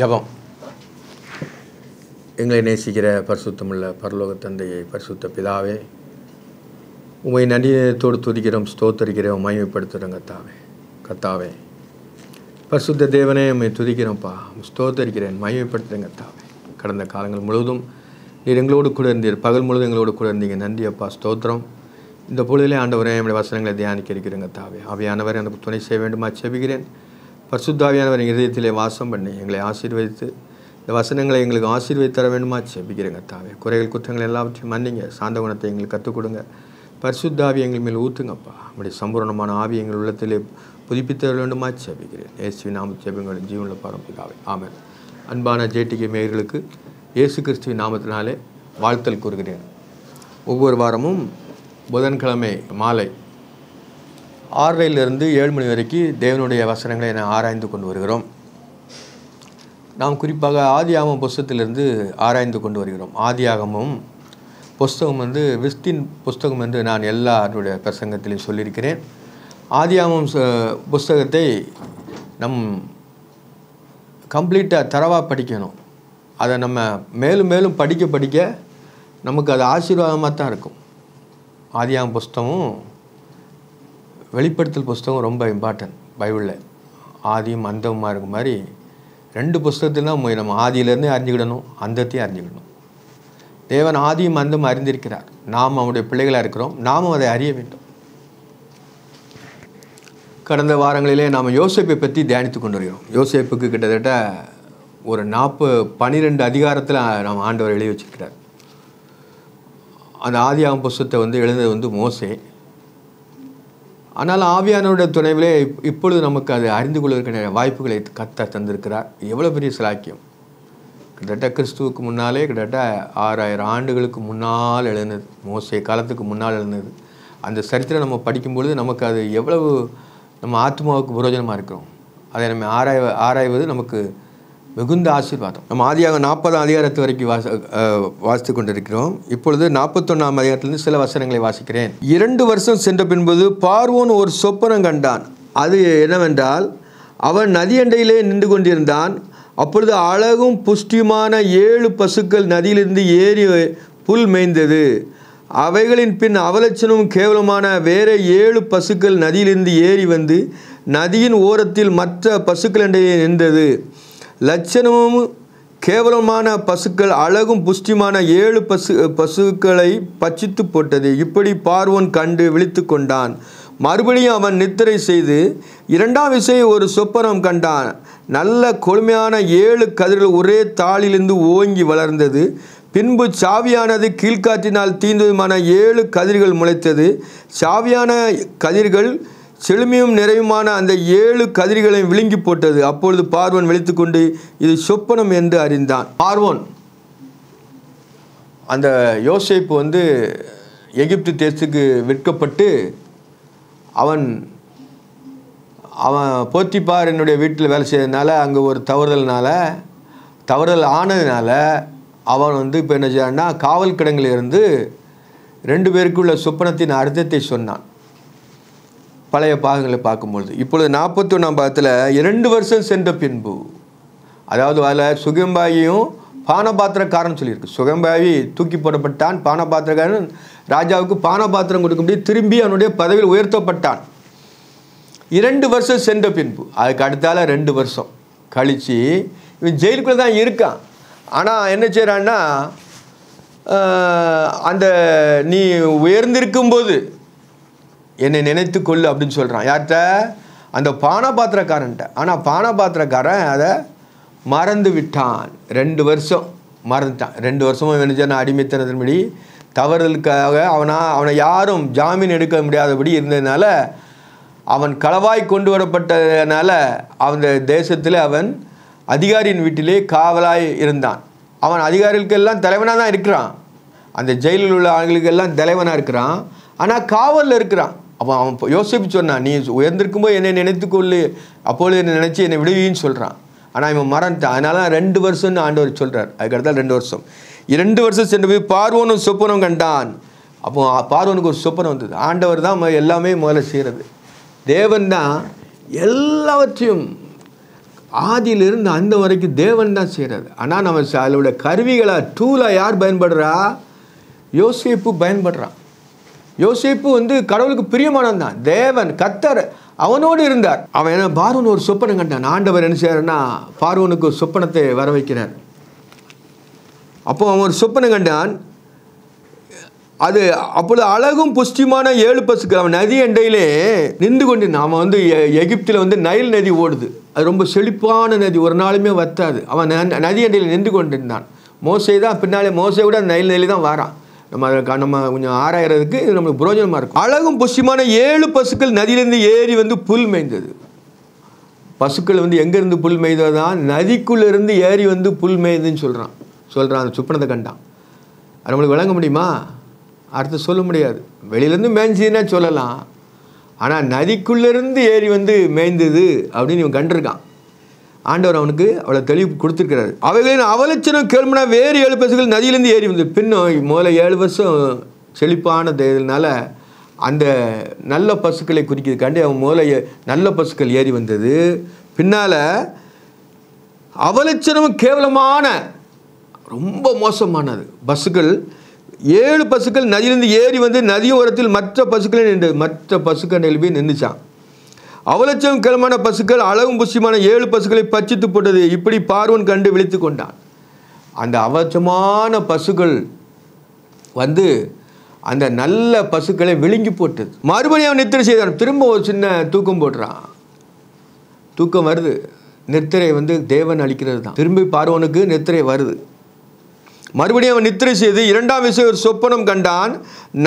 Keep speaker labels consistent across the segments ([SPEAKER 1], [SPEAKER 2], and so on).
[SPEAKER 1] ஜபம் எங்களை நேசிக்கிற பரிசுத்தமுள்ள பரலோக தந்தையை பரிசுத்த பிதாவே உமை நன்றியத்தோடு துதிக்கிறோம் ஸ்தோத்தரிக்கிறோம் மயமைப்படுத்துகிறோம் கத்தாவே கத்தாவே பரிசுத்த தேவனே உண்மை துதிக்கிறோம்ப்பா ஸ்தோத்தரிக்கிறேன் மயமைப்படுத்துகிறேன் கத்தாவே கடந்த காலங்கள் முழுவதும் நீர் எங்களோடு கூட இருந்தீர் பகல் முழுவதும் எங்களோடு கூட இருந்தீங்க நன்றி அப்பா ஸ்தோத்திரம் இந்த பொழுதிலே ஆண்டவரே என்னுடைய வசனங்களை தியானிக்க இருக்கிறேங்க தாவே அவையானவரை எனக்கு துணை செய்ய வேண்டுமா செபிக்கிறேன் பர்சுத்தாவியானவர் இதயத்திலே வாசம் பண்ணி எங்களை ஆசீர்வதித்து இந்த வசனங்களை எங்களுக்கு ஆசீர்வதி தர வேண்டுமா செபிக்கிறேங்க தாவே குறைகள் குற்றங்கள் எல்லாவற்றையும் மன்னிங்க சாந்த குணத்தை எங்களுக்கு கற்றுக் கொடுங்க பரிசுத்தாவி எங்கள் மேல் ஊற்றுங்கப்பா அப்படி சம்பூர்ணமான ஆவி எங்கள் உள்ளத்திலே புதுப்பித்தர வேண்டுமா செபிக்கிறேன் ஏசு நாம செபிங்களின் ஜீவனில் பரம்பிதாவே ஆமாம் அன்பான ஜேடிகே மேயர்களுக்கு இயேசு கிறிஸ்துவ நாமத்தினாலே வாழ்த்தல் கூறுகிறேன் ஒவ்வொரு வாரமும் புதன்கிழமை மாலை ஆறரையிலிருந்து ஏழு மணி வரைக்கும் தேவனுடைய வசனங்களை நான் ஆராய்ந்து கொண்டு வருகிறோம் நாம் குறிப்பாக ஆதி ஆகமம் புஸ்தகத்திலிருந்து ஆராய்ந்து கொண்டு வருகிறோம் ஆதி ஆகமும் புஸ்தகம் வந்து விஸ்தின் புஸ்தகம் என்று நான் எல்லாருடைய பிரசங்கத்திலையும் சொல்லியிருக்கிறேன் ஆதி ஆகமம் புஸ்தகத்தை நம் கம்ப்ளீட்டாக தரவாக படிக்கணும் அதை நம்ம மேலும் மேலும் படிக்க படிக்க நமக்கு அது ஆசீர்வாதமாக தான் இருக்கும் ஆதியாம் புஸ்தகமும் வெளிப்படுத்தல் புஸ்தகம் ரொம்ப இம்பார்ட்டன்ட் பைபிளில் ஆதியும் அந்தமாக இருக்க மாதிரி ரெண்டு தான் நம்ம ஆதியிலேருந்தே அறிஞ்சிக்கிடணும் அந்தத்தையும் அறிஞ்சுக்கணும் தேவன் ஆதியும் அந்தமும் அறிந்திருக்கிறார் நாம் அவனுடைய பிள்ளைகளாக இருக்கிறோம் நாமும் அதை அறிய வேண்டும் கடந்த வாரங்களிலே நாம் யோசிப்பை பற்றி தியானித்து கொண்டு வருகிறோம் யோசிப்புக்கு கிட்டத்தட்ட ஒரு நாற்பது பன்னிரெண்டு அதிகாரத்தில் நாம் ஆண்டவர் எழுதி வச்சிருக்கிறார் அந்த ஆதி ஆகும் வந்து எழுந்தது வந்து மோசே ஆனால் ஆவியானவருடைய துணைவிலே இப்பொழுது நமக்கு அது அறிந்து கொள்வதற்கான வாய்ப்புகளை கத்த தந்திருக்கிறார் எவ்வளோ பெரிய சிலாக்கியம் கிட்டத்தட்ட கிறிஸ்துவுக்கு முன்னாலே கிட்டத்தட்ட ஆறாயிரம் ஆண்டுகளுக்கு முன்னால் எழுந்தது மோசை காலத்துக்கு முன்னால் எழுந்தது அந்த சரித்திரம் நம்ம படிக்கும்பொழுது நமக்கு அது எவ்வளவு நம்ம ஆத்மாவுக்கு பிரயோஜனமாக இருக்கிறோம் அதை நம்ம ஆராய ஆராய்வது நமக்கு மிகுந்த ஆசீர்வாதம் நம்ம ஆதியாக நாற்பதாம் அதிகாரத்து வரைக்கும் வாச வாசித்து கொண்டிருக்கிறோம் இப்பொழுது நாற்பத்தொன்னாம் அதிகாரத்திலிருந்து சில வசனங்களை வாசிக்கிறேன் இரண்டு வருஷம் சென்ற பின்பது பார்வோன் ஒரு சொப்பனம் கண்டான் அது என்னவென்றால் அவன் நதியண்டையிலே நின்று கொண்டிருந்தான் அப்பொழுது அழகும் புஷ்டியுமான ஏழு பசுக்கள் நதியிலிருந்து ஏறி புல் மேய்ந்தது அவைகளின் பின் அவலட்சணமும் கேவலமான வேற ஏழு பசுக்கள் நதியிலிருந்து ஏறி வந்து நதியின் ஓரத்தில் மற்ற பசுக்களண்டையே நின்றது லட்சணமும் கேவலமான பசுக்கள் அழகும் புஷ்டிமான ஏழு பசு பசுக்களை பச்சித்து போட்டது இப்படி பார்வன் கண்டு விழித்து கொண்டான் மறுபடியும் அவன் நித்திரை செய்து இரண்டாம் விசையை ஒரு சொப்பனம் கண்டான் நல்ல கொடுமையான ஏழு கதிர்கள் ஒரே தாளிலிருந்து ஓங்கி வளர்ந்தது பின்பு சாவியானது கீழ்காற்றினால் தீந்ததுமான ஏழு கதிர்கள் முளைத்தது சாவியான கதிர்கள் செழுமையும் நிறைவுமான அந்த ஏழு கதிர்களையும் விழுங்கி போட்டது அப்பொழுது பார்வன் வெளித்து கொண்டு இது சொப்பனம் என்று அறிந்தான் பார்வன் அந்த யோசிப்பு வந்து எகிப்து தேசத்துக்கு விற்கப்பட்டு அவன் அவன் போத்திப்பார் என்னுடைய வீட்டில் வேலை செய்ததுனால அங்கே ஒரு தவறுதல்னால தவறுதல் ஆனதுனால அவன் வந்து இப்போ என்ன செய்யான்னா காவல் கிடங்கிலிருந்து ரெண்டு பேருக்குள்ள சொப்பனத்தின் அர்த்தத்தை சொன்னான் பழைய பாகங்களை பார்க்கும்பொழுது இப்பொழுது நாற்பத்தி ஒன்றாம் பாகத்தில் இரண்டு வருஷம் சென்ற பின்பு அதாவது அதில் சுகம்பாயியும் பானபாத்திரக்காரன் சொல்லியிருக்கு சுகம்பாவி தூக்கி போடப்பட்டான் பானபாத்திரக்காரன் ராஜாவுக்கு பானபாத்திரம் கொடுக்க முடியும் திரும்பி அவனுடைய பதவியில் உயர்த்தப்பட்டான் இரண்டு வருஷம் சென்ற பின்பு அதுக்கு அடுத்தால ரெண்டு வருஷம் கழித்து இவன் ஜெயிலுக்குள்ளே தான் இருக்கான் ஆனால் என்ன செய்கிறான்னா அந்த நீ உயர்ந்திருக்கும்போது என்னை நினைத்து கொள்ளு அப்படின்னு சொல்கிறான் யார்கிட்ட அந்த பானபாத்திரக்காரன்ட்ட ஆனால் பானபாத்திரக்காரன் அதை மறந்து விட்டான் ரெண்டு வருஷம் மறந்துட்டான் ரெண்டு வருஷமும் நினைச்சான் அடிமைத்தனத்தின்படி தவறுதலுக்காக அவனா அவனை யாரும் ஜாமீன் எடுக்க முடியாதபடி இருந்ததுனால அவன் களவாய் கொண்டு வரப்பட்டதுனால அந்த தேசத்தில் அவன் அதிகாரியின் வீட்டிலே காவலாய் இருந்தான் அவன் அதிகாரிகளுக்கெல்லாம் தலைவனாக தான் இருக்கிறான் அந்த ஜெயிலில் உள்ள ஆண்களுக்கெல்லாம் தலைவனாக இருக்கிறான் ஆனால் காவலில் இருக்கிறான் அப்போ அவன் யோசிப்பு சொன்னான் நீ உயர்ந்திருக்கும் போது என்னை நினைத்துக்கொள்ளு அப்போது என்னை நினச்சி என்னை விடுவின்னு சொல்கிறான் ஆனால் இவன் மறந்துட்டான் அதனால ரெண்டு வருஷம்னு ஆண்டவர் சொல்கிறார் அதுக்கடுத்தால் ரெண்டு வருஷம் இரண்டு வருஷம் சென்று போய் பார்வனும் சொப்பனும் கண்டான் அப்போ பார்வனுக்கு ஒரு சொப்பனை வந்தது ஆண்டவர் தான் எல்லாமே முதல்ல செய்கிறது தேவன் தான் எல்லாவற்றையும் ஆதியிலிருந்து அந்த வரைக்கும் தேவன் தான் செய்கிறது ஆனால் நம்ம அதில் உள்ள கருவிகளை டூலை யார் பயன்படுறா யோசிப்பு பயன்படுறான் யோசிப்பு வந்து கடவுளுக்கு பிரியமானவன் தான் தேவன் கத்தர் அவனோடு இருந்தார் அவன் என்ன பார்வன் ஒரு சொப்பனை கண்டான் ஆண்டவர் என்ன செய்யறாருன்னா பார்வனுக்கு சொப்பனத்தை வர வைக்கிறார் அப்போ அவன் ஒரு சொப்பனை கண்டான் அது அப்பொழுது அழகும் புஷ்டியுமான ஏழு பசுக்கு அவன் நதி எண்டையிலே நின்று கொண்டு அவன் வந்து எகிப்தில் வந்து நைல் நதி ஓடுது அது ரொம்ப செழிப்பான நதி ஒரு நாளுமே வத்தாது அவன் நதி எண்டையில் நின்று கொண்டிருந்தான் மோசை தான் பின்னாலே மோசை விட நைல் நதியில் தான் வாரான் நம்ம அதை நம்ம கொஞ்சம் ஆராயறதுக்கு இது நம்மளுக்கு புரோஜனமாக இருக்கும் அழகும் புஷ்யமான ஏழு பசுக்கள் நதியிலேருந்து ஏறி வந்து புல் மேய்ந்தது பசுக்கள் வந்து எங்கேருந்து புல் மேய்ந்ததான் நதிக்குள்ளேருந்து ஏறி வந்து புல் மேய்ந்துன்னு சொல்கிறான் சொல்கிறான் அந்த சுப்பனத்தை கண்டான் அது நம்மளுக்கு விளங்க முடியுமா அடுத்து சொல்ல முடியாது வெளியிலேருந்து மேய்ஞ்சதுன்னா சொல்லலாம் ஆனால் நதிக்குள்ளேருந்து ஏறி வந்து மேய்ந்தது அப்படின்னு இவன் கண்டிருக்கான் ஆண்டவர் அவனுக்கு அவளை தெளிவு கொடுத்துருக்கிறாரு அவைகளின் அவலட்சணம் கேள்வினா வேறு ஏழு பசுகள் நதியிலேருந்து ஏறி வந்து பின்னும் முதல்ல ஏழு வருஷம் செழிப்பான இதனால அந்த நல்ல பசுக்களை குறிக்கிறதுக்காண்டி அவன் முதல நல்ல பசுக்கள் ஏறி வந்தது பின்னால் அவலட்சணம் கேவலமான ரொம்ப மோசமானது பஸ்ஸுகள் ஏழு பசுக்கள் நதியிலிருந்து ஏறி வந்து நதியோரத்தில் மற்ற பசுக்களை நின்று மற்ற பசுக்கள் போய் நின்றுச்சான் அவலட்சம் கிழமான பசுக்கள் அளவும் புசியமான ஏழு பசுக்களை பச்சித்து போட்டது இப்படி பார்வன் கண்டு விழித்து கொண்டான் அந்த அவலட்சமான பசுக்கள் வந்து அந்த நல்ல பசுக்களை விழுங்கி போட்டது மறுபடியும் அவன் நித்திரை செய்தான் திரும்ப ஒரு சின்ன தூக்கம் போடுறான் தூக்கம் வருது நித்திரை வந்து தேவன் அளிக்கிறது தான் திரும்பி பார்வனுக்கு நித்திரை வருது மறுபடியும் அவன் நித்திரை செய்து இரண்டாம் விஷயம் ஒரு சொப்பனம் கண்டான்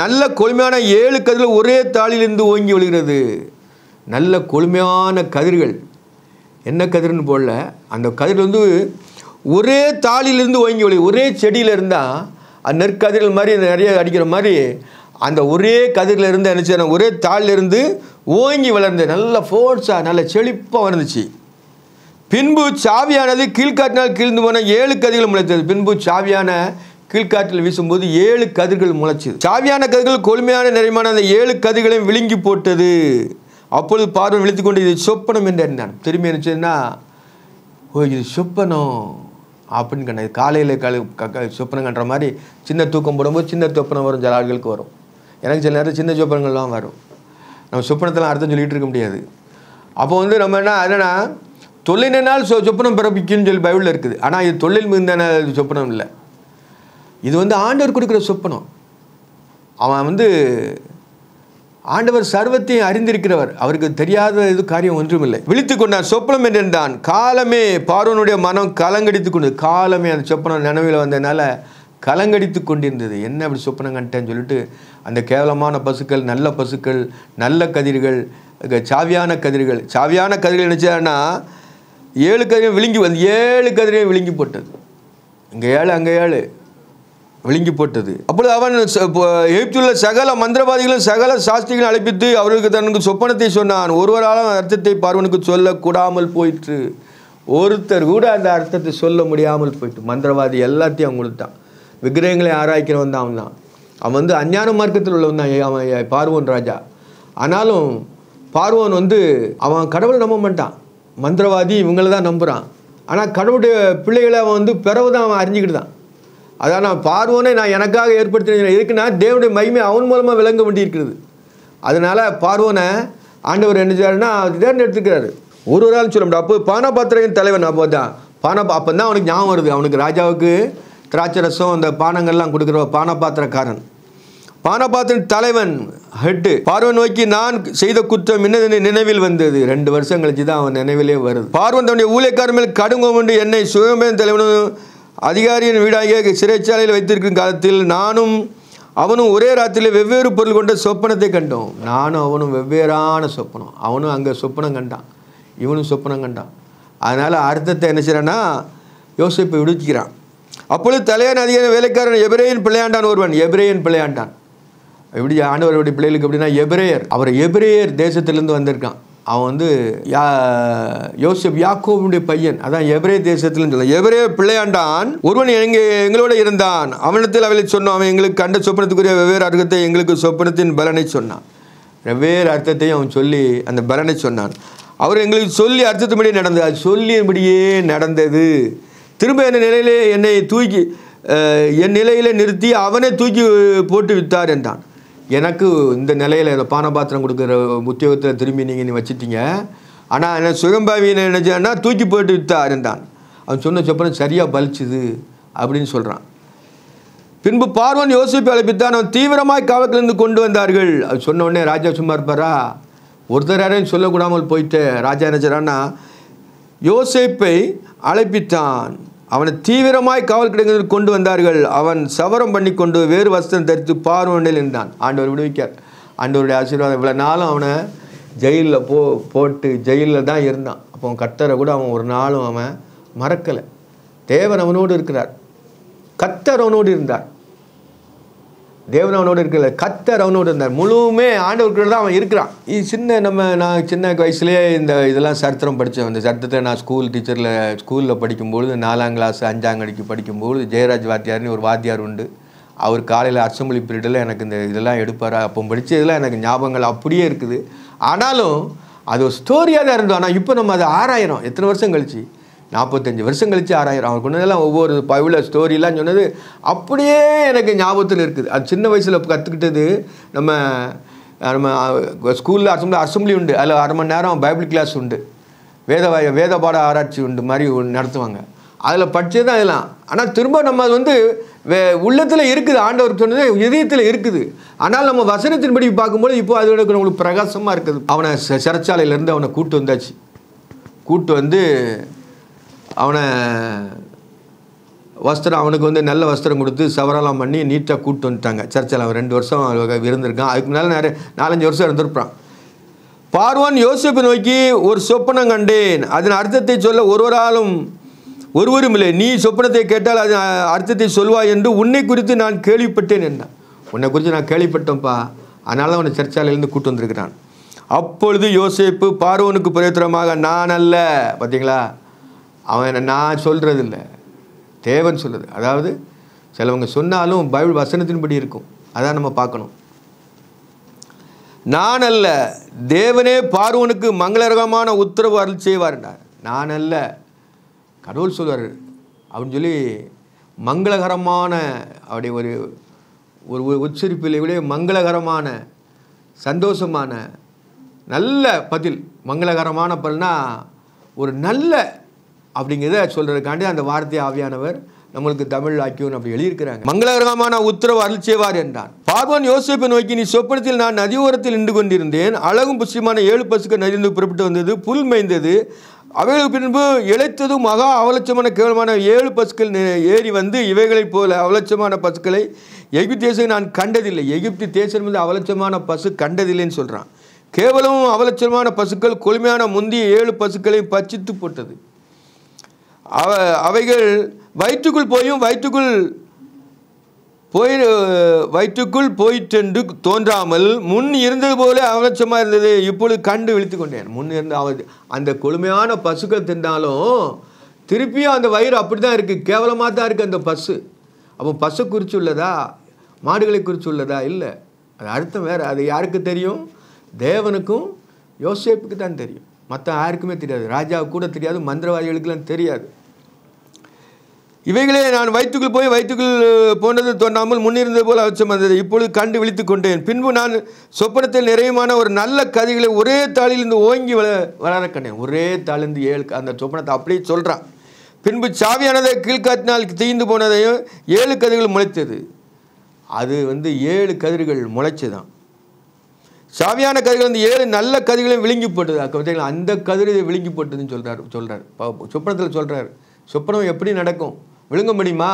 [SPEAKER 1] நல்ல கொழுமையான ஏழு கதில் ஒரே தாளிலிருந்து ஓங்கி விழுகிறது நல்ல கொழுமையான கதிர்கள் என்ன கதிர்னு போடல அந்த கதிர் வந்து ஒரே தாளிலிருந்து ஓங்கி ஒளி ஒரே செடியில் இருந்தால் அந்த நெற்கதிர்கள் மாதிரி நிறைய அடிக்கிற மாதிரி அந்த ஒரே கதிரில் இருந்து என்ன ஒரே தாளிலிருந்து ஓங்கி வளர்ந்து நல்ல ஃபோர்ஸாக நல்ல செழிப்பாக வளர்ந்துச்சு பின்பு சாவியானது கீழ்காட்டினால் கீழ்ந்து போன ஏழு கதிர்கள் முளைத்தது பின்பு சாவியான கீழ்காட்டில் வீசும்போது ஏழு கதிர்கள் முளைச்சிது சாவியான கதிர்கள் கொழுமையான நிறைமான அந்த ஏழு கதிர்களையும் விழுங்கி போட்டது அப்பொழுது பார்வை விழித்து கொண்டு இது சொப்பனம் என்று அறிந்தான் திரும்பி என்னச்சுன்னா ஓ இது சொப்பனம் அப்படின்னு கண்ட காலையில் கழு சொப்பனம் கண்ற மாதிரி சின்ன தூக்கம் போடும்போது சின்ன தொப்பனம் வரும் சில ஆட்களுக்கு வரும் எனக்கு சில நேரத்தில் சின்ன சொப்பனங்கள்லாம் வரும் நம்ம சொப்பனத்தெல்லாம் அர்த்தம் சொல்லிகிட்டு இருக்க முடியாது அப்போ வந்து நம்ம என்ன என்னென்னா தொழிலினால் சொ சொப்பனம் பிறப்பிக்குன்னு சொல்லி பைபிளில் இருக்குது ஆனால் இது தொழில் மிகுந்த சொப்பனம் இல்லை இது வந்து ஆண்டவர் கொடுக்குற சொப்பனம் அவன் வந்து ஆண்டவர் சர்வத்தையும் அறிந்திருக்கிறவர் அவருக்கு தெரியாத இது காரியம் ஒன்றுமில்லை விழித்து கொண்டார் சொப்பனம் என்றான் காலமே பார்வனுடைய மனம் கலங்கடித்து கொண்டது காலமே அந்த சொப்பனம் நினைவில் வந்ததுனால கலங்கடித்து கொண்டிருந்தது என்ன அப்படி சொப்பனம் கண்டேன்னு சொல்லிட்டு அந்த கேவலமான பசுக்கள் நல்ல பசுக்கள் நல்ல கதிர்கள் சாவியான கதிர்கள் சாவியான கதிர்கள் நினச்சான்னா ஏழு கதிரையும் விழுங்கி வந்து ஏழு கதிரையும் விழுங்கி போட்டது இங்கே ஏழு அங்கே ஏழு விழுங்கி போட்டது அப்பொழுது அவன் எகிப்துள்ள சகல மந்திரவாதிகளும் சகல சாஸ்திரிகளும் அழைப்பித்து அவர்களுக்கு தனக்கு சொப்பனத்தை சொன்னான் ஒருவராலும் அர்த்தத்தை பார்வனுக்கு சொல்லக்கூடாமல் போயிற்று ஒருத்தர் கூட அந்த அர்த்தத்தை சொல்ல முடியாமல் போயிட்டு மந்திரவாதி எல்லாத்தையும் அவங்களுக்கு தான் விக்கிரகங்களை ஆராய்க்கிறவன் தான் அவன் தான் அவன் வந்து அஞ்ஞான மார்க்கத்தில் உள்ளவன் தான் அவன் பார்வன் ராஜா ஆனாலும் பார்வன் வந்து அவன் கடவுளை நம்ப மாட்டான் மந்திரவாதி இவங்கள தான் நம்புகிறான் ஆனால் கடவுளுடைய பிள்ளைகளை அவன் வந்து பிறகு தான் அவன் அறிஞ்சிக்கிட்டு தான் அதான் நான் பார்வோனே நான் எனக்காக ஏற்படுத்தின எதுக்குன்னா தேவனுடைய மகிமை அவன் மூலமாக விளங்க வேண்டியிருக்கிறது அதனால் பார்வோனை ஆண்டவர் என்ன தேர்ந்து எடுத்துக்கிறாரு ஒரு ஒரு ஆள் சொல்ல முடியும் அப்போ பானபாத்திரையின் தலைவன் அப்போ தான் பான அப்போ தான் அவனுக்கு ஞாபகம் வருது அவனுக்கு ராஜாவுக்கு திராட்சரசம் ரசம் அந்த பானங்கள்லாம் கொடுக்குற பானபாத்திரக்காரன் பானபாத்திரன் தலைவன் ஹெட்டு பார்வன் நோக்கி நான் செய்த குற்றம் என்னது நினைவில் வந்தது ரெண்டு வருஷம் கழிச்சு தான் அவன் நினைவிலே வருது பார்வன் தன்னுடைய ஊழியக்காரன் மேல் கடுங்கோம் என்று என்னை சுயமே தலைவனும் அதிகாரியின் வீடாகிய சிறைச்சாலையில் வைத்திருக்கும் காலத்தில் நானும் அவனும் ஒரே ராத்திரியில் வெவ்வேறு பொருள் கொண்ட சொப்பனத்தை கண்டோம் நானும் அவனும் வெவ்வேறான சொப்பனம் அவனும் அங்கே சொப்பனம் கண்டான் இவனும் சொப்பனம் கண்டான் அதனால் அர்த்தத்தை என்ன செய்கிறேன்னா யோசிப்பை விடுக்கிறான் அப்பொழுது தலையான் அதிகார வேலைக்காரன் எபிரேயன் பிள்ளையாண்டான் ஒருவன் எபிரேயன் பிள்ளையாண்டான் எப்படி ஆண்டவருடைய பிள்ளைகளுக்கு அப்படின்னா எபிரேயர் அவர் எபிரேயர் தேசத்திலேருந்து வந்திருக்கான் அவன் வந்து யா யோசப் யாக்கோவுடைய பையன் அதான் எவரே தேசத்தில் சொல்ல எவரே பிள்ளையாண்டான் ஒருவன் எங்க எங்களோட இருந்தான் அவனத்தில் அவளை சொன்னான் அவன் எங்களுக்கு கண்ட சொப்பனத்துக்குரிய வெவ்வேறு அர்த்தத்தை எங்களுக்கு சொப்பனத்தின் பலனை சொன்னான் வெவ்வேறு அர்த்தத்தையும் அவன் சொல்லி அந்த பலனை சொன்னான் அவர் எங்களுக்கு சொல்லி அர்த்தத்தின்படியே நடந்தது அது சொல்லியபடியே நடந்தது திரும்ப என் நிலையிலே என்னை தூக்கி என் நிலையிலே நிறுத்தி அவனை தூக்கி போட்டு வித்தார் என்றான் எனக்கு இந்த நிலையில் இந்த பாத்திரம் கொடுக்குற உத்தியோகத்தில் திரும்பி நீங்கள் வச்சுட்டீங்க ஆனால் என்ன சுகம்பாவியில் நினைச்சான்னா தூக்கி போட்டு வித்தா இருந்தான் அவன் சொன்ன சொப்பனம் சரியாக பலிச்சுது அப்படின்னு சொல்கிறான் பின்பு பார்வன் யோசிப்பு அழைப்பித்தான் அவன் தீவிரமாய் காவலிருந்து கொண்டு வந்தார்கள் அது சொன்ன உடனே ராஜா சும்மா இருப்பாரா ஒருத்தர் யாரையும் சொல்லக்கூடாமல் போயிட்டு ராஜா நினைச்சாரான்னா யோசிப்பை அழைப்பித்தான் அவனை தீவிரமாய் காவல் கிடங்கில் கொண்டு வந்தார்கள் அவன் சவரம் பண்ணி கொண்டு வேறு வஸ்திரம் தரித்து பார்வையில் இருந்தான் ஆண்டவர் விடுவிக்கார் ஆண்டவருடைய ஆசீர்வாதம் இவ்வளோ நாளும் அவனை ஜெயிலில் போ போட்டு ஜெயிலில் தான் இருந்தான் அப்போ அவன் கத்தரை கூட அவன் ஒரு நாளும் அவன் மறக்கலை தேவன் அவனோடு இருக்கிறார் கத்தர் அவனோடு இருந்தார் தேவன் அவனோடு இருக்கிற கத்தர் அவனோடு இருந்தார் முழுவுமே ஆண்டவர்கிட்ட தான் அவன் இருக்கிறான் இது சின்ன நம்ம நான் சின்ன வயசுலேயே இந்த இதெல்லாம் சரித்திரம் படித்தேன் அந்த சரித்திரத்தை நான் ஸ்கூல் டீச்சரில் ஸ்கூலில் படிக்கும்பொழுது நாலாம் கிளாஸ் அஞ்சாம் கடிக்கு படிக்கும்பொழுது ஜெயராஜ் வாத்தியார்னு ஒரு வாத்தியார் உண்டு அவர் காலையில் அசம்பிளி பீரியடில் எனக்கு இந்த இதெல்லாம் எடுப்பாரா அப்போ படித்ததெல்லாம் எனக்கு ஞாபகங்கள் அப்படியே இருக்குது ஆனாலும் அது ஒரு ஸ்டோரியாக தான் இருந்தோம் ஆனால் இப்போ நம்ம அதை ஆறாயிரம் எத்தனை வருஷம் கழிச்சு நாற்பத்தஞ்சு வருஷம் கழித்து ஆறாயிரம் அவர் கொண்டதெல்லாம் ஒவ்வொரு பவுல ஸ்டோரிலாம் சொன்னது அப்படியே எனக்கு ஞாபகத்தில் இருக்குது அது சின்ன வயசில் கற்றுக்கிட்டது நம்ம நம்ம ஸ்கூலில் அசம்பி அசம்பிளி உண்டு அதில் அரை மணி நேரம் பைபிள் கிளாஸ் உண்டு வேத வேத பாட ஆராய்ச்சி உண்டு மாதிரி நடத்துவாங்க அதில் படித்தது தான் இதெல்லாம் ஆனால் திரும்ப நம்ம அது வந்து வே உள்ளத்தில் இருக்குது ஆண்டவர் சொன்னது இதயத்தில் இருக்குது ஆனால் நம்ம வசனத்தின்படி பார்க்கும்போது இப்போ அது எனக்கு உங்களுக்கு பிரகாசமாக இருக்குது அவனை சிறைச்சாலையிலேருந்து அவனை கூட்டு வந்தாச்சு கூட்டு வந்து அவனை வஸ்திரம் அவனுக்கு வந்து நல்ல வஸ்திரம் கொடுத்து சவரெல்லாம் பண்ணி நீட்டாக கூப்பிட்டு வந்துட்டாங்க சர்ச்சில் அவன் ரெண்டு வருஷம் இருந்திருக்கான் அதுக்கு மேலே நிறைய நாலஞ்சு வருஷம் இருந்திருப்பான் பார்வன் யோசிப்பு நோக்கி ஒரு சொப்பனம் கண்டேன் அதன் அர்த்தத்தை சொல்ல ஒருவராலும் ஒருவரும் இல்லை நீ சொப்பனத்தை கேட்டால் அது அர்த்தத்தை சொல்வாய் என்று உன்னை குறித்து நான் கேள்விப்பட்டேன் என்றான் உன்னை குறித்து நான் கேள்விப்பட்டேன்ப்பா அதனால தான் உன் சர்ச்சாலையிலேருந்து கூப்பிட்டு வந்திருக்கிறான் அப்பொழுது யோசிப்பு பார்வனுக்கு பிரயோத்தனமாக நான் அல்ல பார்த்தீங்களா அவன் நான் சொல்கிறது இல்லை தேவன் சொல்லுது அதாவது சிலவங்க சொன்னாலும் பைபிள் வசனத்தின்படி இருக்கும் அதான் நம்ம பார்க்கணும் நான் அல்ல தேவனே பார்வனுக்கு மங்களரகமான உத்தரவு அருள் செய்வார்னார் நான் அல்ல கடவுள் சொல்வார் அப்படின்னு சொல்லி மங்களகரமான அப்படி ஒரு ஒரு உச்சரிப்பில் விட மங்களகரமான சந்தோஷமான நல்ல பதில் மங்களகரமான பதில்னால் ஒரு நல்ல அப்படிங்கிறத சொல்கிறதுக்காண்டி அந்த வார்த்தை ஆவியானவர் நம்மளுக்கு தமிழ் ஆக்கியோன் அப்படி எழுதியிருக்கிறாங்க மங்களகரமான உத்தரவு அருள் செய்வார் என்றான் பார்வன் யோசிப்பை நோக்கி நீ சொப்பனத்தில் நான் நதி ஓரத்தில் நின்று கொண்டிருந்தேன் அழகும் புஷ்யமான ஏழு பசுக்கள் நதியிலிருந்து புறப்பட்டு வந்தது புல் மேய்ந்தது அவைகளுக்கு பின்பு இழைத்ததும் மகா அவலட்சமான கேவலமான ஏழு பசுக்கள் ஏறி வந்து இவைகளைப் போல அவலட்சமான பசுக்களை எகிப்து தேசம் நான் கண்டதில்லை எகிப்து தேசம் வந்து அவலட்சமான பசு கண்டதில்லைன்னு சொல்கிறான் கேவலமும் அவலட்சமான பசுக்கள் கொழுமையான முந்தைய ஏழு பசுக்களையும் பச்சித்து போட்டது அவ அவைகள் வயிற்றுக்குள் போயும் வயிற்றுக்குள் போய் வயிற்றுக்குள் போயிற்றென்று தோன்றாமல் முன் இருந்தது போல அவலட்சமாக இருந்தது இப்பொழுது கண்டு விழித்து கொண்டேன் முன் இருந்த அவ அந்த கொடுமையான பசுக்கள் தின்றாலும் திருப்பியும் அந்த வயிறு அப்படி தான் இருக்குது கேவலமாக தான் இருக்குது அந்த பஸ்ஸு அப்போ பசு குறித்து உள்ளதா மாடுகளை குறித்து உள்ளதா இல்லை அது அர்த்தம் வேறு அது யாருக்கு தெரியும் தேவனுக்கும் யோசேப்புக்கு தான் தெரியும் மற்ற யாருக்குமே தெரியாது ராஜாவுக்கு கூட தெரியாது மந்திரவாதிகளுக்கெல்லாம் தெரியாது இவைகளே நான் வயிற்றுக்குள் போய் வயிற்றுக்குள் போனது தோன்றாமல் முன்னிருந்த போல் அவசியம் வந்தது இப்பொழுது கண்டு விழித்து கொண்டேன் பின்பு நான் சொப்பனத்தில் நிறையமான ஒரு நல்ல கதைகளை ஒரே தாளிலிருந்து ஓங்கி வள வளர கண்டேன் ஒரே தாளிலிருந்து ஏழு அந்த சொப்பனத்தை அப்படியே சொல்கிறான் பின்பு சாவியானதை கீழ்காத்தினால் தீந்து போனதையும் ஏழு கதிர்கள் முளைத்தது அது வந்து ஏழு கதிர்கள் முளைச்சு தான் சாவியான கதிர்கள் வந்து ஏழு நல்ல கதிர்களும் விழுங்கிப்பட்டது பார்த்தீங்களா அந்த கதிர் விழுங்கி போட்டதுன்னு சொல்கிறார் சொல்கிறார் சொப்பனத்தில் சொல்கிறார் சொப்பனம் எப்படி நடக்கும் விழுங்க முடியுமா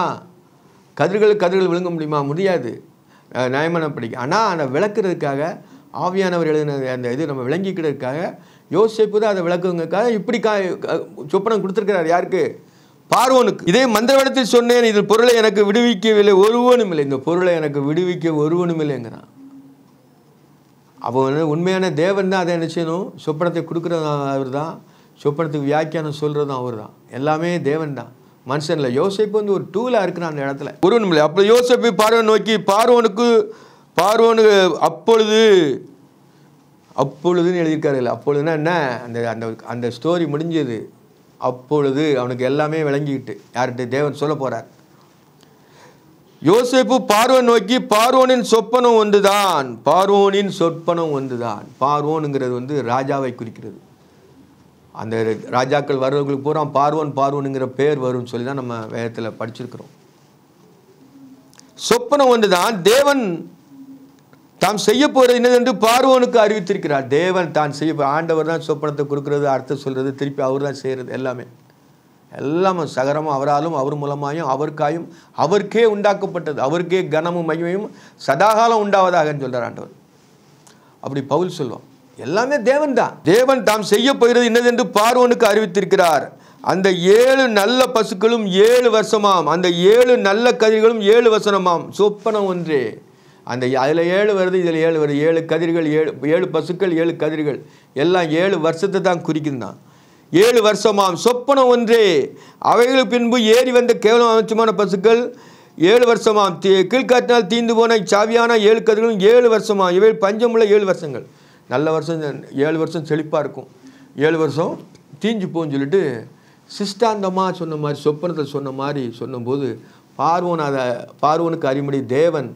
[SPEAKER 1] கதிர்கள் கதிர்கள் விழுங்க முடியுமா முடியாது நியாயமான படிக்க ஆனால் அதை விளக்குறதுக்காக ஆவியானவர் எழுதின அந்த இது நம்ம விளங்கிக்கிறதுக்காக யோசிப்பு தான் அதை விளக்குங்கக்காக இப்படி கா சொப்பனம் கொடுத்துருக்கிறார் யாருக்கு பார்வோனுக்கு இதே மந்திரவடத்தில் சொன்னேன் இது பொருளை எனக்கு விடுவிக்கவில்லை ஒருவனும் இல்லை இந்த பொருளை எனக்கு விடுவிக்க ஒருவனும் இல்லைங்கிறான் அவன் உண்மையான தேவன் தான் அதை என்ன செய்யணும் சொப்பனத்தை கொடுக்குறதும் அவர் தான் சொப்பனத்துக்கு வியாக்கியானம் சொல்கிறதும் அவர் தான் எல்லாமே தேவன் தான் மனுஷனில் யோசிப்பு வந்து ஒரு டூலாக இருக்கிறான் அந்த இடத்துல ஒரு நிமிடம் அப்போ யோசிப்பு பார்வை நோக்கி பார்வனுக்கு பார்வனுக்கு அப்பொழுது அப்பொழுதுன்னு எழுதியிருக்காருல்ல அப்பொழுதுனா என்ன அந்த அந்த அந்த ஸ்டோரி முடிஞ்சது அப்பொழுது அவனுக்கு எல்லாமே விளங்கிக்கிட்டு யார்கிட்ட தேவன் சொல்ல போகிறார் யோசேப்பு பார்வன் நோக்கி பார்வோனின் சொப்பனம் ஒன்றுதான் பார்வோனின் சொற்பனம் ஒன்றுதான் பார்வோனுங்கிறது வந்து ராஜாவை குறிக்கிறது அந்த ராஜாக்கள் வர்றவங்களுக்கு பூரா பார்வன் பார்வனுங்கிற பேர் வரும்னு சொல்லி தான் நம்ம வேதத்தில் படிச்சிருக்கிறோம் சொப்பனம் ஒன்றுதான் தேவன் தாம் செய்ய போகிறது என்னதென்று பார்வோனுக்கு அறிவித்திருக்கிறார் தேவன் தான் செய்ய ஆண்டவர் தான் சொப்பனத்தை கொடுக்கறது அர்த்தம் சொல்கிறது திருப்பி அவர் தான் செய்கிறது எல்லாமே எல்லாம் சகரமும் அவராலும் அவர் மூலமாயும் அவருக்காயும் அவருக்கே உண்டாக்கப்பட்டது அவருக்கே கனமும் மகிமையும் சதாகாலம் உண்டாவதாகன்னு சொல்கிறார் ஆண்டவர் அப்படி பவுல் சொல்வோம் எல்லாமே தேவன் தான் தேவன் தாம் செய்ய போகிறது என்னதென்று பார்வனுக்கு அறிவித்திருக்கிறார் அந்த ஏழு நல்ல பசுக்களும் ஏழு வருஷமாம் அந்த ஏழு நல்ல கதிர்களும் ஏழு வசனமாம் சொப்பனம் ஒன்றே அந்த அதில் ஏழு வருது இதில் ஏழு வருது ஏழு கதிர்கள் ஏழு ஏழு பசுக்கள் ஏழு கதிர்கள் எல்லாம் ஏழு வருஷத்தை தான் தான் ஏழு வருஷமாம் சொப்பனம் ஒன்றே அவைகளுக்கு பின்பு ஏறி வந்த கேவலம் அமைச்சமான பசுக்கள் ஏழு வருஷமாம் தீ கீழ்காட்டினால் தீந்து போன சாவியான ஏழு கதிர்களும் ஏழு வருஷமாம் இவை பஞ்சமுள்ள ஏழு வருஷங்கள் நல்ல வருஷம் ஏழு வருஷம் செழிப்பாக இருக்கும் ஏழு வருஷம் தீஞ்சு போன்னு சொல்லிட்டு சிஷ்டாந்தமாக சொன்ன மாதிரி சொப்பனத்தில் சொன்ன மாதிரி சொன்னபோது பார்வன் அதை பார்வனுக்கு அறிமுடி தேவன்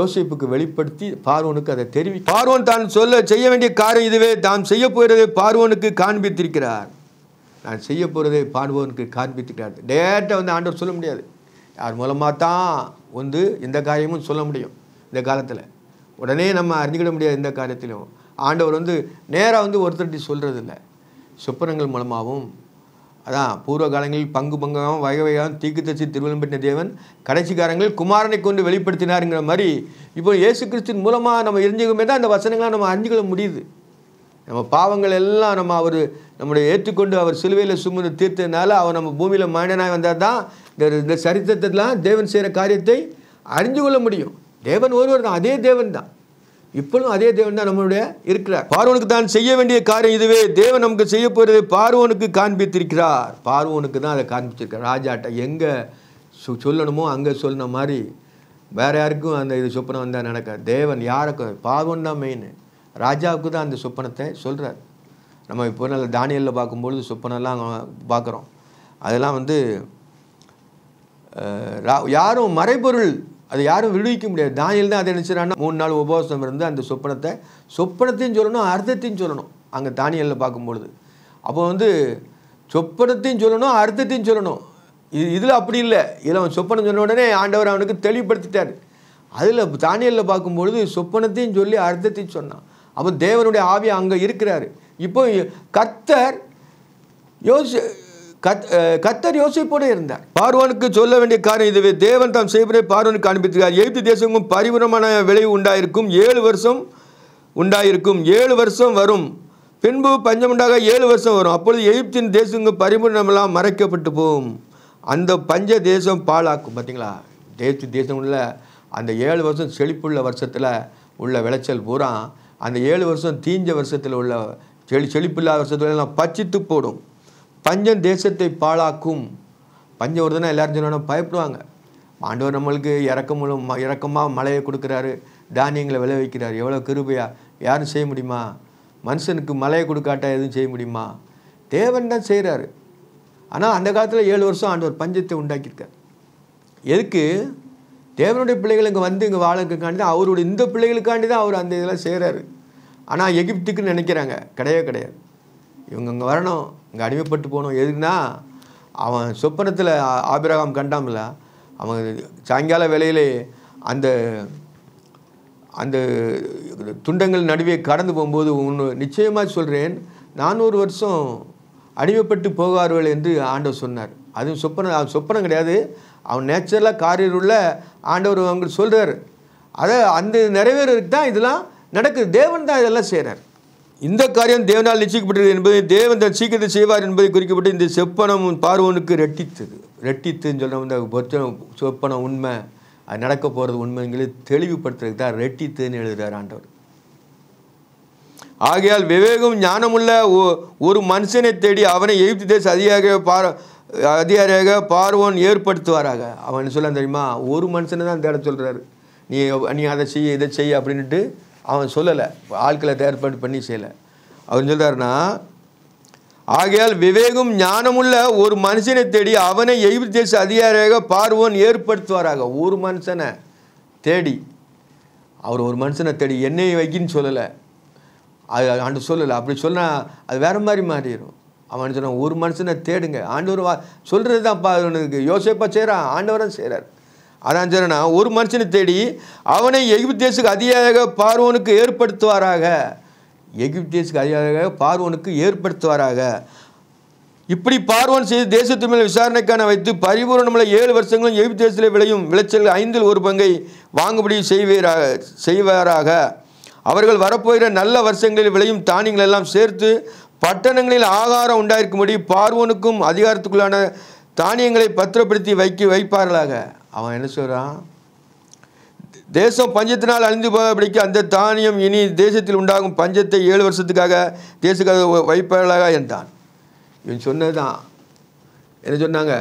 [SPEAKER 1] யோசிப்புக்கு வெளிப்படுத்தி பார்வனுக்கு அதை தெரிவி பார்வன் தான் சொல்ல செய்ய வேண்டிய காரியம் இதுவே தாம் செய்ய போகிறதை பார்வனுக்கு காண்பித்திருக்கிறார் நான் செய்ய போகிறதை பாடுபவனுக்கு காண்பித்துக்கிறார் டேரெக்டாக வந்து ஆண்டவர் சொல்ல முடியாது யார் மூலமாக தான் வந்து எந்த காரியமும் சொல்ல முடியும் இந்த காலத்தில் உடனே நம்ம அறிஞ்சிக்கிட முடியாது எந்த காரியத்திலையும் ஆண்டவர் வந்து நேராக வந்து ஒருத்தர்கிட்ட சொல்கிறது இல்லை சொப்பனங்கள் மூலமாகவும் அதான் பூர்வ காலங்களில் பங்கு பங்காகவும் வகை வகையாகவும் தீக்கு தச்சு பெற்ற தேவன் கடைசிக்காரங்கள் குமாரனை கொண்டு வெளிப்படுத்தினாருங்கிற மாதிரி இப்போ இயேசு கிறிஸ்தின் மூலமாக நம்ம இருந்துக்கமே தான் அந்த வசனங்களை நம்ம அறிஞ்சிக்கொள்ள முடியுது நம்ம பாவங்கள் எல்லாம் நம்ம அவர் நம்முடைய ஏற்றுக்கொண்டு அவர் சிலுவையில் சுமந்து தீர்த்ததுனால அவர் நம்ம பூமியில் மனிதனாக வந்தால் தான் இந்த சரித்திரத்தெல்லாம் தேவன் செய்கிற காரியத்தை அறிந்து கொள்ள முடியும் தேவன் ஒருவர் தான் அதே தேவன் தான் இப்பொழுதும் அதே தேவன் தான் நம்மளுடைய இருக்கிறார் பார்வனுக்கு தான் செய்ய வேண்டிய காரியம் இதுவே தேவன் நமக்கு செய்ய போகிறது பார்வனுக்கு காண்பித்திருக்கிறார் பார்வனுக்கு தான் அதை காண்பிச்சிருக்கிறார் ராஜாட்ட எங்கே சொல்லணுமோ அங்கே சொன்ன மாதிரி வேறு யாருக்கும் அந்த இது சொப்பனம் வந்தால் நடக்க தேவன் யாருக்கும் பார்வன் தான் மெயின் ராஜாவுக்கு தான் அந்த சொப்பனத்தை சொல்கிறார் நம்ம இப்போ நல்ல தானியலில் பார்க்கும்பொழுது சொப்பனெல்லாம் பார்க்குறோம் அதெல்லாம் வந்து யாரும் மறைபொருள் அது யாரும் விடுவிக்க முடியாது தானியல் தான் அதை நினச்சிடறான்னா மூணு நாள் உபவாசம் இருந்து அந்த சொப்பனத்தை சொப்பனத்தையும் சொல்லணும் அர்த்தத்தையும் சொல்லணும் அங்கே தானியலில் பார்க்கும்பொழுது அப்போ வந்து சொப்பனத்தையும் சொல்லணும் அர்த்தத்தையும் சொல்லணும் இது இதில் அப்படி இல்லை இதில் அவன் சொப்பனம் சொன்ன உடனே ஆண்டவர் அவனுக்கு தெளிவுபடுத்திட்டார் அதில் தானியலில் பார்க்கும்பொழுது சொப்பனத்தையும் சொல்லி அர்த்தத்தையும் சொன்னான் அவன் தேவனுடைய ஆவி அங்கே இருக்கிறார் இப்போ கர்த்தர் யோசி கத் கத்தர் யோசிப்போடு இருந்தார் பார்வனுக்கு சொல்ல வேண்டிய காரணம் இதுவே தேவன் தாம் செய்வதை பார்வனுக்கு அனுப்பித்திருக்கார் எகிப்து தேசமும் பரிபுரமான விளைவு உண்டாயிருக்கும் ஏழு வருஷம் உண்டாயிருக்கும் ஏழு வருஷம் வரும் பின்பு பஞ்சமுண்டாக ஏழு வருஷம் வரும் அப்பொழுது எகிப்தின் தேசங்கள் பரிபூர்ணமெல்லாம் மறைக்கப்பட்டு போகும் அந்த பஞ்ச தேசம் பாழாக்கும் பார்த்தீங்களா தேசி தேசம் உள்ள அந்த ஏழு வருஷம் செழிப்புள்ள வருஷத்தில் உள்ள விளைச்சல் பூரா அந்த ஏழு வருஷம் தீஞ்ச வருஷத்தில் உள்ள செழி செழிப்பில்லாத வருஷத்தில் எல்லாம் பச்சித்து போடும் பஞ்சம் தேசத்தை பாழாக்கும் பஞ்சம் வருதுன்னா எல்லாரும் சொன்னோம் பயப்படுவாங்க ஆண்டவர் நம்மளுக்கு இறக்கமும் இறக்கமாக மழையை கொடுக்குறாரு தானியங்களை விளைவிக்கிறார் எவ்வளோ கிருபையா யாரும் செய்ய முடியுமா மனுஷனுக்கு மழையை கொடுக்காட்டா எதுவும் செய்ய முடியுமா தேவன் தான் செய்கிறாரு ஆனால் அந்த காலத்தில் ஏழு வருஷம் ஆண்டவர் பஞ்சத்தை உண்டாக்கியிருக்கார் எதுக்கு தேவனுடைய பிள்ளைகள் இங்கே வந்து இங்கே வாழ்க்கைக்காண்டி தான் அவருடைய இந்த பிள்ளைகளுக்காண்டி தான் அவர் அந்த இதெல்லாம் செய்கிறாரு ஆனால் எகிப்துக்குன்னு நினைக்கிறாங்க கிடையவே கிடையாது இவங்க இங்கே வரணும் இங்கே அடிமைப்பட்டு போகணும் எதுக்குன்னா அவன் சொப்பனத்தில் ஆபிரகாம் கண்டாமில்ல அவன் சாயங்கால வேலையிலே அந்த அந்த துண்டங்கள் நடுவே கடந்து போகும்போது ஒன்று நிச்சயமாக சொல்கிறேன் நானூறு வருஷம் அடிமைப்பட்டு போகார்கள் என்று ஆண்டவர் சொன்னார் அதுவும் சொப்பனம் அவன் சொப்பனம் கிடையாது அவன் நேச்சுரலாக காரில் உள்ள ஆண்டவர் அவங்களுக்கு சொல்கிறார் அதை அந்த நிறைவேறதுக்கு தான் இதெல்லாம் நடக்குது தேவன் தான் இதெல்லாம் செய்கிறார் இந்த காரியம் தேவனால் நிச்சயிக்கப்பட்டது என்பது தேவன் தன் சீக்கிரத்தை செய்வார் என்பதை குறிக்கப்பட்டு இந்த செப்பனம் பார்வனுக்கு ரெட்டித்தது ரெட்டித்துன்னு சொல்கிற இந்த பொச்சனம் சொப்பனம் உண்மை அது நடக்க போகிறது உண்மைங்கிறது தெளிவுபடுத்துறதுக்கு தான் ரெட்டித்துன்னு எழுதுகிறார் ஆண்டவர் ஆகையால் விவேகம் ஞானமுள்ள ஒரு மனுஷனை தேடி அவனை எழுத்து தேச அதிகார பார அதிகாரியாக பார்வோன் ஏற்படுத்துவாராக அவன் சொல்ல தெரியுமா ஒரு மனுஷனை தான் தேட சொல்கிறாரு நீ நீ அதை செய்ய இதை செய்ய அப்படின்ட்டு அவன் சொல்லலை ஆட்களை ஏற்பாடு பண்ணி செய்யலை அவன் சொல்கிறாருன்னா ஆகையால் விவேகம் ஞானமுள்ள ஒரு மனுஷனை தேடி அவனை எய்வு தேச அதிகாரியாக பார்வோன் ஏற்படுத்துவாராக ஒரு மனுஷனை தேடி அவர் ஒரு மனுஷனை தேடி என்னை வைக்கின்னு சொல்லலை அது அன்று சொல்லலை அப்படி சொன்னால் அது வேறு மாதிரி மாறிடும் அவன் சொன்னான் ஒரு மனுஷனை தேடுங்க ஆண்டவர் வா சொல்கிறது தான்ப்பா அவனுக்கு யோசிப்பாக செய்கிறான் ஆண்டவரும் செய்கிறார் அதான் சொல்கிறேன்னா ஒரு மனுஷனை தேடி அவனை எகிப்தேசுக்கு அதிகாரியாக பார்வனுக்கு ஏற்படுத்துவாராக எகிப்தேசுக்கு அதிகாரியாக பார்வனுக்கு ஏற்படுத்துவாராக இப்படி பார்வன் செய்து தேசத்து மேல் விசாரணைக்கான வைத்து பரிபூரணமுள்ள ஏழு வருஷங்களும் எகிப்தேசத்தில் விளையும் விளைச்சல் ஐந்தில் ஒரு பங்கை வாங்கும்படி செய்வீராக செய்வாராக அவர்கள் வரப்போகிற நல்ல வருஷங்களில் விளையும் தானியங்கள் எல்லாம் சேர்த்து பட்டணங்களில் ஆகாரம் உண்டாயிருக்கும்படி பார்வனுக்கும் அதிகாரத்துக்குள்ளான தானியங்களை பத்திரப்படுத்தி வைக்க வைப்பார்களாக அவன் என்ன சொல்கிறான் தேசம் பஞ்சத்தினால் அழிந்து போகப்படிக்க அந்த தானியம் இனி தேசத்தில் உண்டாகும் பஞ்சத்தை ஏழு வருஷத்துக்காக தேசக்காக வைப்பார்களாக என்றான் இவன் சொன்னதுதான் என்ன சொன்னாங்க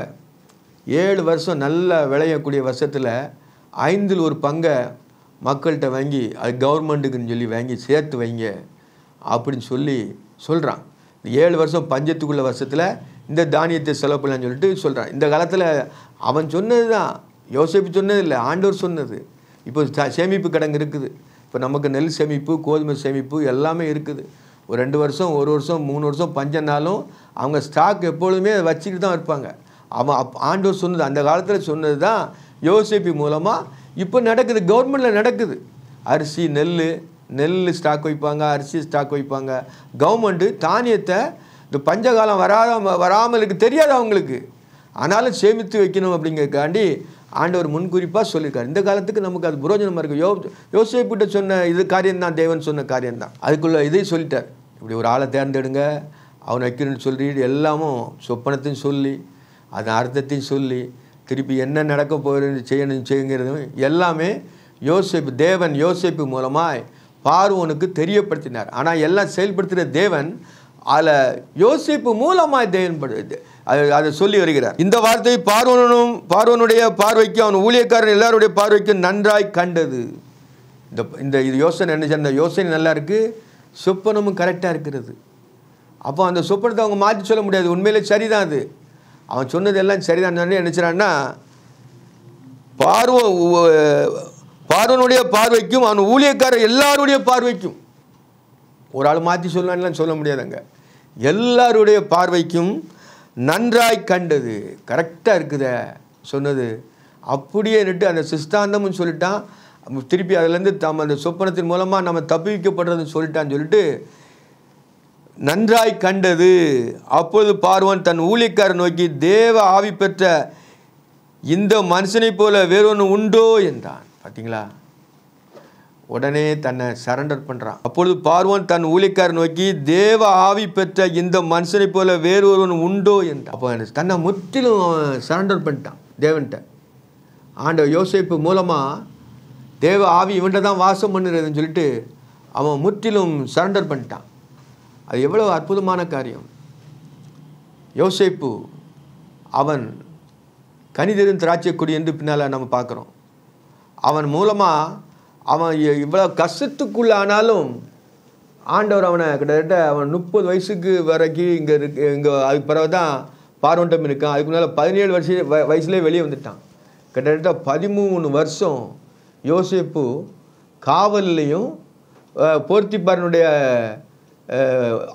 [SPEAKER 1] ஏழு வருஷம் நல்லா விளையக்கூடிய வருஷத்தில் ஐந்தில் ஒரு பங்கை மக்கள்கிட்ட வாங்கி அது கவர்மெண்ட்டுக்குன்னு சொல்லி வாங்கி சேர்த்து வைங்க அப்படின்னு சொல்லி சொல்கிறான் ஏழு வருஷம் பஞ்சத்துக்குள்ள வருஷத்தில் இந்த தானியத்தை செலவு பண்ணலான்னு சொல்லிட்டு சொல்கிறான் இந்த காலத்தில் அவன் சொன்னது தான் யோசிப்பு சொன்னது இல்லை ஆண்டவர் சொன்னது இப்போ சேமிப்பு கடங்கு இருக்குது இப்போ நமக்கு நெல் சேமிப்பு கோதுமை சேமிப்பு எல்லாமே இருக்குது ஒரு ரெண்டு வருஷம் ஒரு வருஷம் மூணு வருஷம் பஞ்சம்னாலும் அவங்க ஸ்டாக் எப்பொழுதுமே வச்சுக்கிட்டு தான் இருப்பாங்க அவன் அப் ஆண்டவர் சொன்னது அந்த காலத்தில் சொன்னது தான் யோசிப்பி மூலமாக இப்போ நடக்குது கவர்மெண்டில் நடக்குது அரிசி நெல் நெல் ஸ்டாக் வைப்பாங்க அரிசி ஸ்டாக் வைப்பாங்க கவர்மெண்ட்டு தானியத்தை இந்த பஞ்சகாலம் வராத வராமலுக்கு தெரியாது அவங்களுக்கு ஆனாலும் சேமித்து வைக்கணும் அப்படிங்கிறக்காண்டி ஆண்டவர் முன்குறிப்பாக சொல்லியிருக்காரு இந்த காலத்துக்கு நமக்கு அது புரோஜனமாக இருக்குது யோ யோசிப்பிட்ட சொன்ன இது காரியம்தான் தேவன் சொன்ன காரியம்தான் அதுக்குள்ளே இதையும் சொல்லிட்டார் இப்படி ஒரு ஆளை தேர்ந்தெடுங்க அவனை வைக்கணும்னு சொல்லி எல்லாமும் சொப்பனத்தையும் சொல்லி அதன் அர்த்தத்தையும் சொல்லி திருப்பி என்ன நடக்க போகிறது செய்யணும் செய்யுங்கிறதும் எல்லாமே யோசிப்பு தேவன் யோசிப்பு மூலமாக பார்வனுக்கு தெரியப்படுத்தினார் ஆனால் எல்லாம் செயல்படுத்துகிற தேவன் அதில் யோசிப்பு மூலமாக தேவன்படுது அது அதை சொல்லி வருகிறார் இந்த வார்த்தை பார்வனும் பார்வனுடைய பார்வைக்கு அவன் ஊழியக்காரன் எல்லாருடைய பார்வைக்கும் நன்றாய் கண்டது இந்த இந்த இது யோசனை என்ன அந்த யோசனை நல்லா இருக்குது சொப்பனமும் கரெக்டாக இருக்கிறது அப்போ அந்த சொப்பனத்தை அவங்க மாற்றி சொல்ல முடியாது உண்மையிலே சரிதான் அது அவன் சொன்னது எல்லாம் சரிதான் நினைச்சிறான்னா பார்வ பார்வனுடைய பார்வைக்கும் அவன் ஊழியக்காரர் எல்லாருடைய பார்வைக்கும் ஒரு ஆள் மாற்றி சொல்லலான்னு சொல்ல முடியாதுங்க எல்லாருடைய பார்வைக்கும் நன்றாய் கண்டது கரெக்டாக இருக்குத சொன்னது அப்படியே நிட்டு அந்த சிஸ்தாந்தம்னு சொல்லிட்டான் திருப்பி அதுலேருந்து தம் அந்த சொப்பனத்தின் மூலமாக நம்ம தப்பிக்கப்படுறதுன்னு சொல்லிட்டான்னு சொல்லிட்டு நன்றாய் கண்டது அப்பொழுது பார்வன் தன் ஊழியக்காரர் நோக்கி தேவ ஆவி பெற்ற இந்த மனுஷனைப் போல வேறொன்று உண்டோ என்றான் பார்த்தீங்களா உடனே தன்னை சரண்டர் பண்ணுறான் அப்பொழுது பார்வன் தன் ஊழிக்கார் நோக்கி தேவ ஆவி பெற்ற இந்த மனுஷனை போல வேறு ஒருவன் உண்டோ என்று அப்போ தன்னை முற்றிலும் சரண்டர் பண்ணிட்டான் தேவன்கிட்ட ஆண்ட யோசிப்பு மூலமாக தேவ ஆவி இவன்கிட்ட தான் வாசம் பண்ணுறதுன்னு சொல்லிட்டு அவன் முற்றிலும் சரண்டர் பண்ணிட்டான் அது எவ்வளோ அற்புதமான காரியம் யோசிப்பு அவன் கனிதெரும் திராட்சை கொடி என்று பின்னால் நம்ம பார்க்குறோம் அவன் மூலமாக அவன் இவ்வளோ கஷ்டத்துக்குள்ளானாலும் ஆண்டவர் அவனை கிட்டத்தட்ட அவன் முப்பது வயசுக்கு வரைக்கும் இங்கே இருக்கு இங்கே அதுக்கு பிறகு தான் பார்வண்டம் இருக்கான் அதுக்கு முன்னால் பதினேழு வருஷ வயசுலேயே வெளியே வந்துட்டான் கிட்டத்தட்ட பதிமூணு வருஷம் யோசிப்பு காவல்லையும் போர்த்திப்பாரனுடைய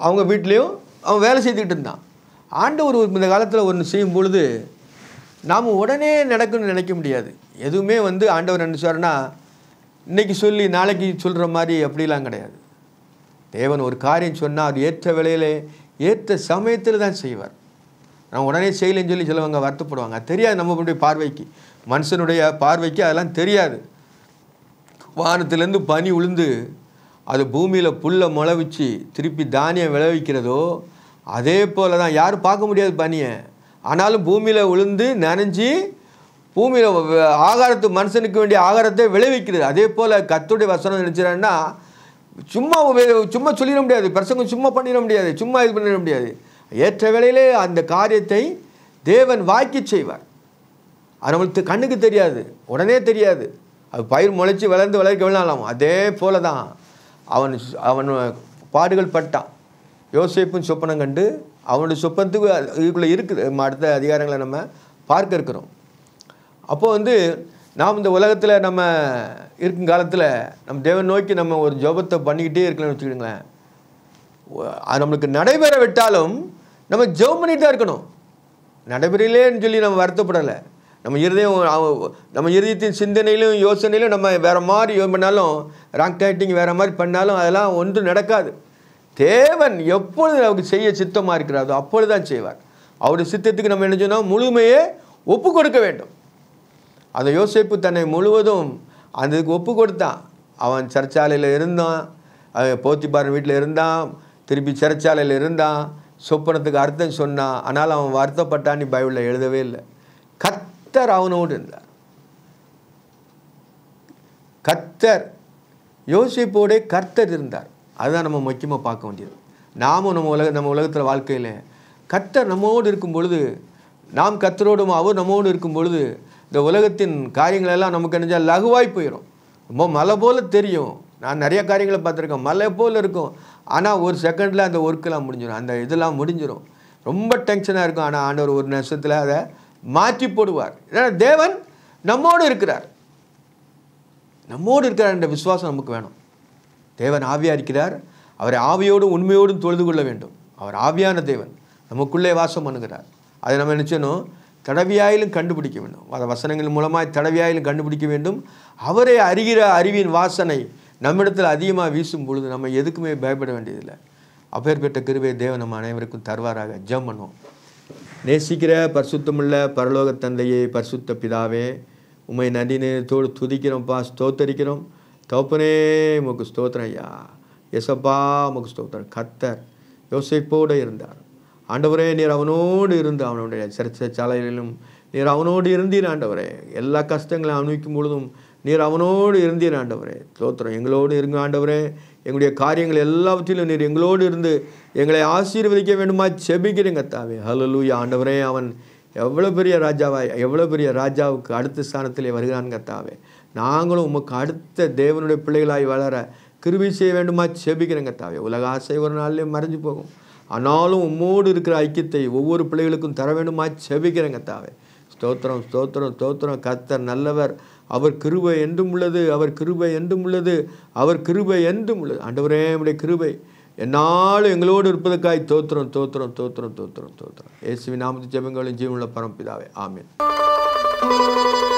[SPEAKER 1] அவங்க வீட்லேயும் அவன் வேலை செய்துக்கிட்டு இருந்தான் ஆண்டவர் இந்த காலத்தில் ஒன்று செய்யும் பொழுது நாம் உடனே நடக்கும்னு நினைக்க முடியாது எதுவுமே வந்து ஆண்டவர் நினச்சாருன்னா இன்றைக்கி சொல்லி நாளைக்கு சொல்கிற மாதிரி அப்படிலாம் கிடையாது தேவன் ஒரு காரியம் சொன்னால் அவர் ஏற்ற விலையிலே ஏற்ற சமயத்தில் தான் செய்வார் நான் உடனே செய்யலைன்னு சொல்லி சிலவங்க வருத்தப்படுவாங்க தெரியாது நம்மளுடைய பார்வைக்கு மனுஷனுடைய பார்வைக்கு அதெல்லாம் தெரியாது வானத்திலேருந்து பனி உளுந்து அது பூமியில் புல்லை முளைவிச்சு திருப்பி தானியம் விளைவிக்கிறதோ அதே போல் தான் யாரும் பார்க்க முடியாது பனியை ஆனாலும் பூமியில் விழுந்து நனைஞ்சி பூமியில் ஆகாரத்து மனுஷனுக்கு வேண்டிய ஆகாரத்தை விளைவிக்கிறது அதே போல் கத்துடைய வசனம் நினச்சிடன்னா சும்மா சும்மா சொல்லிட முடியாது பிரசங்கம் சும்மா பண்ணிட முடியாது சும்மா இது பண்ணிட முடியாது ஏற்ற வேளையிலே அந்த காரியத்தை தேவன் வாக்கி செய்வார் அது நம்மளுக்கு கண்ணுக்கு தெரியாது உடனே தெரியாது அது பயிர் முளைச்சி வளர்ந்து வளர்க்க வேணாலும் அதே போல தான் அவன் அவன் பாடுகள் பட்டான் யோசிப்பும் சொப்பனம் கண்டு அவனுடைய சொப்பனத்துக்கு இதுக்குள்ளே இருக்குது அடுத்த அதிகாரங்களை நம்ம பார்க்க இருக்கிறோம் அப்போது வந்து நாம் இந்த உலகத்தில் நம்ம இருக்கும் காலத்தில் நம்ம தேவன் நோக்கி நம்ம ஒரு ஜபத்தை பண்ணிக்கிட்டே இருக்கலாம்னு வச்சுக்கிடுங்களேன் அது நம்மளுக்கு நடைபெற விட்டாலும் நம்ம ஜெபம் பண்ணிகிட்டு தான் இருக்கணும் நடைபெறலேன்னு சொல்லி நம்ம வருத்தப்படலை நம்ம இருதயம் நம்ம இருதயத்தின் சிந்தனையிலும் யோசனையிலும் நம்ம வேறு மாதிரி பண்ணாலும் ராங் டைட்டிங் வேறு மாதிரி பண்ணாலும் அதெல்லாம் ஒன்றும் நடக்காது தேவன் எப்பொழுது நமக்கு செய்ய சித்தமாக இருக்கிறாரோ அப்பொழுது தான் செய்வார் அவருடைய சித்தத்துக்கு நம்ம என்ன சொன்னால் முழுமையே ஒப்பு கொடுக்க வேண்டும் அந்த யோசிப்பு தன்னை முழுவதும் அதுக்கு ஒப்பு கொடுத்தான் அவன் சிறைச்சாலையில் இருந்தான் போத்திப்பாரன் வீட்டில் இருந்தான் திருப்பி சிறைச்சாலையில் இருந்தான் சொப்பனத்துக்கு அர்த்தம் சொன்னான் ஆனால் அவன் வருத்தப்பட்டான் நீ பைபிளில் எழுதவே இல்லை கத்தர் அவனோடு இருந்தார் கத்தர் யோசிப்போடே கர்த்தர் இருந்தார் அதுதான் நம்ம முக்கியமாக பார்க்க வேண்டியது நாமும் நம்ம உலக நம்ம உலகத்தில் வாழ்க்கையில் கத்தர் நம்மோடு இருக்கும் பொழுது நாம் கத்தரோடும் அவர் நம்மோடு இருக்கும் பொழுது இந்த உலகத்தின் காரியங்களெல்லாம் நமக்கு நினைஞ்சால் லகுவாய் போயிடும் ரொம்ப மலை போல் தெரியும் நான் நிறைய காரியங்களை பார்த்துருக்கேன் மலை போல் இருக்கும் ஆனால் ஒரு செகண்டில் அந்த ஒர்க்கெலாம் முடிஞ்சிடும் அந்த இதெல்லாம் முடிஞ்சிடும் ரொம்ப டென்ஷனாக இருக்கும் ஆனால் ஆண்டவர் ஒரு நிமிஷத்தில் அதை மாற்றி போடுவார் ஏன்னா தேவன் நம்மோடு இருக்கிறார் நம்மோடு இருக்கிறார் என்ற விசுவாசம் நமக்கு வேணும் தேவன் ஆவியாக இருக்கிறார் அவரை ஆவியோடும் உண்மையோடும் தொழுது கொள்ள வேண்டும் அவர் ஆவியான தேவன் நமக்குள்ளே வாசம் பண்ணுகிறார் அதை நம்ம நினச்சனும் தடவியாயிலும் கண்டுபிடிக்க வேண்டும் அந்த வசனங்கள் மூலமாக தடவியாயிலும் கண்டுபிடிக்க வேண்டும் அவரை அறிகிற அறிவின் வாசனை நம்மிடத்தில் அதிகமாக வீசும் பொழுது நம்ம எதுக்குமே பயப்பட வேண்டியதில்லை அப்பேற்பட்ட கிருவே தேவன் நம்ம அனைவருக்கும் தருவாராக ஜம் பண்ணுவோம் நேசிக்கிற பரிசுத்தமுள்ள பரலோக தந்தையை பரிசுத்த பிதாவே உண்மை நன்றி நேரத்தோடு துதிக்கிறோம்ப்பா ஸ்தோத்தரிக்கிறோம் தோப்பனே உமக்கு ஸ்தோத்திரம் ஐயா எசப்பா உமக்கு ஸ்தோத்திரம் கத்தர் யோசிப்போடு இருந்தார் ஆண்டவரே நீர் அவனோடு இருந்து அவனுடைய சிறச்ச சாலைகளிலும் நீர் அவனோடு இருந்தீர் ஆண்டவரே எல்லா கஷ்டங்களையும் அனுபவிக்கும் பொழுதும் நீர் அவனோடு இருந்தீர் ஆண்டவரே தோத்திரம் எங்களோடு இருங்க ஆண்டவரே எங்களுடைய காரியங்கள் எல்லாவற்றிலும் நீர் எங்களோடு இருந்து எங்களை ஆசீர்வதிக்க வேண்டுமா செபிக்கிறேங்க தாவே ஹலலூயா ஆண்டவரே அவன் எவ்வளோ பெரிய ராஜாவாய் எவ்வளோ பெரிய ராஜாவுக்கு அடுத்த ஸ்தானத்திலே வருகிறான் கத்தாவே நாங்களும் உமக்கு அடுத்த தேவனுடைய பிள்ளைகளாய் வளர கிருபி செய்ய வேண்டுமா செபிக்கிறேங்க தாவே உலக ஆசை ஒரு நாள்லேயே மறைஞ்சு போகும் ஆனாலும் உம்மோடு இருக்கிற ஐக்கியத்தை ஒவ்வொரு பிள்ளைகளுக்கும் தர வேண்டுமா செபிக்கிறேங்க தாவே ஸ்தோத்திரம் ஸ்தோத்திரம் ஸ்தோத்திரம் கத்தர் நல்லவர் அவர் கிருபை என்றும் உள்ளது அவர் கிருபை என்றும் உள்ளது அவர் கிருபை என்றும் உள்ளது அண்டவரே நம்முடைய கிருபை என்னாலும் எங்களோடு இருப்பதற்காய் தோத்திரம் தோத்திரம் தோத்திரம் தோத்திரம் தோத்திரம் ஏசுவி நாமத்து ஜெபங்களின் ஜீவனில் பரம்பிதாவே ஆமீன்